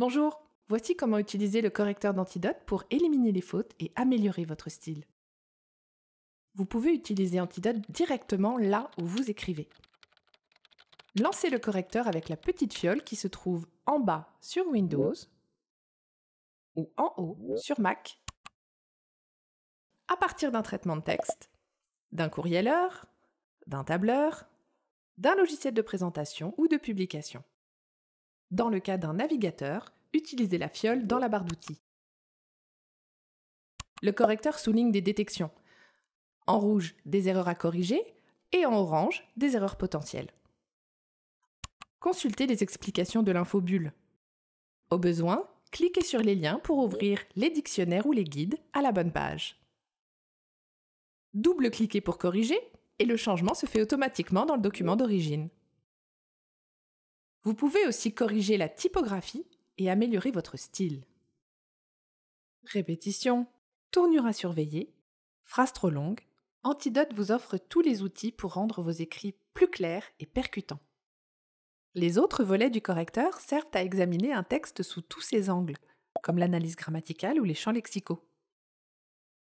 Bonjour, voici comment utiliser le correcteur d'antidote pour éliminer les fautes et améliorer votre style. Vous pouvez utiliser Antidote directement là où vous écrivez. Lancez le correcteur avec la petite fiole qui se trouve en bas sur Windows ou en haut sur Mac à partir d'un traitement de texte, d'un courrieleur, d'un tableur, d'un logiciel de présentation ou de publication. Dans le cas d'un navigateur, utilisez la fiole dans la barre d'outils. Le correcteur souligne des détections. En rouge, des erreurs à corriger et en orange, des erreurs potentielles. Consultez les explications de l'infobulle. Au besoin, cliquez sur les liens pour ouvrir les dictionnaires ou les guides à la bonne page. Double-cliquez pour corriger et le changement se fait automatiquement dans le document d'origine. Vous pouvez aussi corriger la typographie et améliorer votre style. Répétition, tournure à surveiller, phrase trop longue, Antidote vous offre tous les outils pour rendre vos écrits plus clairs et percutants. Les autres volets du correcteur servent à examiner un texte sous tous ses angles, comme l'analyse grammaticale ou les champs lexicaux.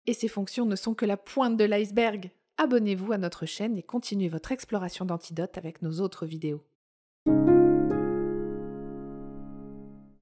Et ces fonctions ne sont que la pointe de l'iceberg. Abonnez-vous à notre chaîne et continuez votre exploration d'Antidote avec nos autres vidéos.